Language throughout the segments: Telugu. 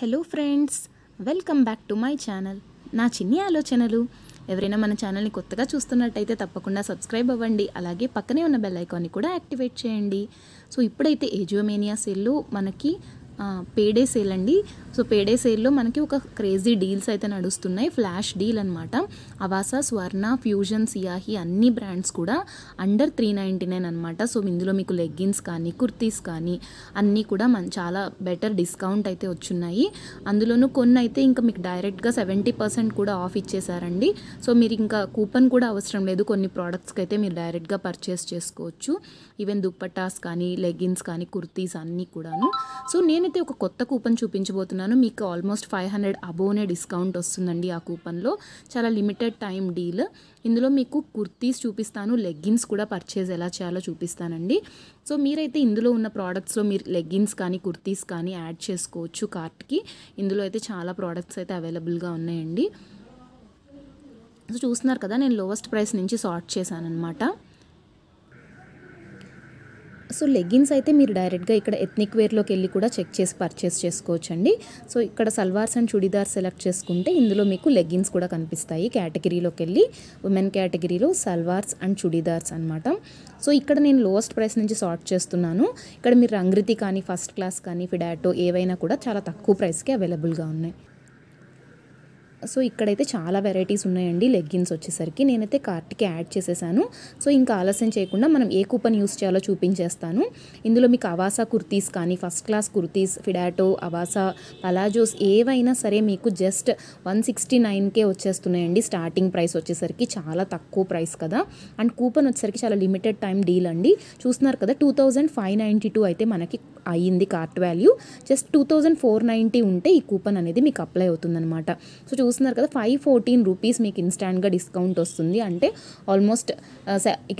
hello friends welcome back to my channel నా చిన్ని ఆలోచనలు ఎవరైనా మన ఛానల్ని కొత్తగా చూస్తున్నట్టయితే తప్పకుండా సబ్స్క్రైబ్ అవ్వండి అలాగే పక్కనే ఉన్న బెల్ ఐకాన్ని కూడా యాక్టివేట్ చేయండి సో ఇప్పుడైతే ఏజియోమేనియా సెల్లు మనకి పేడే సేల్ అండి సో పేడే సేల్లో మనకి ఒక క్రేజీ డీల్స్ అయితే నడుస్తున్నాయి ఫ్లాష్ డీల్ అనమాట అవాసా స్వర్ణ ఫ్యూజన్ సియాహి అన్ని బ్రాండ్స్ కూడా అండర్ త్రీ నైంటీ నైన్ అనమాట సో ఇందులో మీకు లెగ్గిన్స్ కానీ కుర్తీస్ కానీ అన్నీ కూడా మన చాలా బెటర్ డిస్కౌంట్ అయితే వచ్చున్నాయి అందులోనూ కొన్ని అయితే ఇంకా మీకు డైరెక్ట్గా సెవెంటీ పర్సెంట్ కూడా ఆఫ్ ఇచ్చేసారండి సో మీరు ఇంకా కూపన్ కూడా అవసరం లేదు కొన్ని ప్రోడక్ట్స్కి అయితే మీరు డైరెక్ట్గా పర్చేస్ చేసుకోవచ్చు ఈవెన్ దుప్పటాస్ కానీ లెగ్గిన్స్ కానీ కుర్తీస్ అన్నీ కూడాను సో నేను నేనైతే ఒక కొత్త కూపన్ చూపించబోతున్నాను మీకు ఆల్మోస్ట్ ఫైవ్ హండ్రెడ్ అబోనే డిస్కౌంట్ వస్తుందండి ఆ కూపన్లో చాలా లిమిటెడ్ టైం డీల్ ఇందులో మీకు కుర్తీస్ చూపిస్తాను లెగ్గిన్స్ కూడా పర్చేజ్ ఎలా చేయాలో చూపిస్తానండి సో మీరైతే ఇందులో ఉన్న ప్రోడక్ట్స్లో మీరు లెగ్గిన్స్ కానీ కుర్తీస్ కానీ యాడ్ చేసుకోవచ్చు కార్ట్కి ఇందులో అయితే చాలా ప్రోడక్ట్స్ అయితే అవైలబుల్గా ఉన్నాయండి సో చూస్తున్నారు కదా నేను లోవెస్ట్ ప్రైస్ నుంచి సార్ట్ చేశాను అనమాట సో లెగ్గిన్స్ అయితే మీరు డైరెక్ట్గా ఇక్కడ ఎథ్నిక్ వేర్లోకి వెళ్ళి కూడా చెక్ చేసి పర్చేస్ చేసుకోవచ్చు అండి సో ఇక్కడ సల్వార్స్ అండ్ చుడిదార్ సెలెక్ట్ చేసుకుంటే ఇందులో మీకు లెగ్గిన్స్ కూడా కనిపిస్తాయి కేటగిరీలోకి వెళ్ళి ఉమెన్ కేటగిరీలో సల్వార్స్ అండ్ చుడిదార్స్ అనమాట సో ఇక్కడ నేను లోవెస్ట్ ప్రైస్ నుంచి సార్ట్ చేస్తున్నాను ఇక్కడ మీరు రంగ్రితి కానీ ఫస్ట్ క్లాస్ కానీ ఫిడాటో ఏవైనా కూడా చాలా తక్కువ ప్రైస్కి అవైలబుల్గా ఉన్నాయి సో ఇక్కడైతే చాలా వెరైటీస్ ఉన్నాయండి లెగ్గిన్స్ వచ్చేసరికి నేనైతే కార్ట్కి యాడ్ చేసేసాను సో ఇంకా ఆలస్యం చేయకుండా మనం ఏ కూపన్ యూస్ చేయాలో చూపించేస్తాను ఇందులో మీకు అవాసా కుర్తీస్ కానీ first class kurtis Fidato Avaasa palazzos ఏవైనా సరే మీకు జస్ట్ వన్ సిక్స్టీ నైన్కే వచ్చేస్తున్నాయండి స్టార్టింగ్ ప్రైస్ వచ్చేసరికి చాలా తక్కువ ప్రైస్ కదా అండ్ కూపన్ వచ్చేసరికి చాలా లిమిటెడ్ టైం డీల్ అండి చూస్తున్నారు కదా టూ ఫైవ్ టూ అయితే మనకి అయ్యింది cart value just two four ninety ఉంటే ఈ కూపన్ అనేది మీకు అప్లై అవుతుందన్నమాట సో చూసి చూస్తున్నారు కదా ఫైవ్ ఫోర్టీన్ రూపీస్ మీకు ఇన్స్టాంట్గా డిస్కౌంట్ వస్తుంది అంటే ఆల్మోస్ట్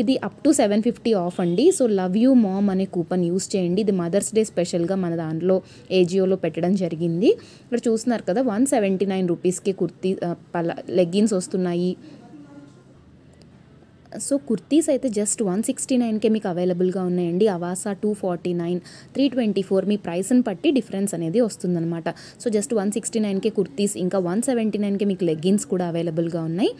ఇది up to seven fifty off అండి సో లవ్ యూ మామ్ అనే కూపన్ యూస్ చేయండి ఇది మదర్స్ డే స్పెషల్గా మన దాంట్లో ఏజియోలో పెట్టడం జరిగింది ఇక్కడ చూస్తున్నారు కదా వన్ సెవెంటీ నైన్ రూపీస్కి కుర్తీ పల లెగ్గిన్స్ వస్తున్నాయి సో కుర్తీస్ అయితే జస్ట్ వన్ సిక్స్టీ నైన్కే మీకు అవైలబుల్గా ఉన్నాయండి Avaasa two forty nine three twenty four మీ ప్రైస్ని బట్టి డిఫరెన్స్ అనేది వస్తుందన్నమాట సో జస్ట్ వన్ సిక్స్టీ నైన్కే కుర్తీస్ ఇంకా వన్ సెవెంటీ నైన్కే మీకు లెగ్గిన్స్ కూడా అవైలబుల్గా ఉన్నాయి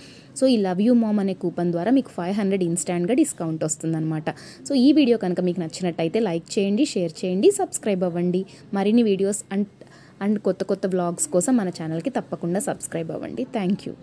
సో ఈ లవ్ యూ మామ్ అనే కూపన్ ద్వారా మీకు ఫైవ్ హండ్రెడ్ ఇన్స్టాంట్గా డిస్కౌంట్ వస్తుందన్నమాట సో ఈ వీడియో కనుక మీకు నచ్చినట్టయితే లైక్ చేయండి షేర్ చేయండి సబ్స్క్రైబ్ అవ్వండి మరిన్ని వీడియోస్ అండ్ అండ్ కొత్త కొత్త బ్లాగ్స్ కోసం మన ఛానల్కి తప్పకుండా సబ్స్క్రైబ్ అవ్వండి థ్యాంక్ యూ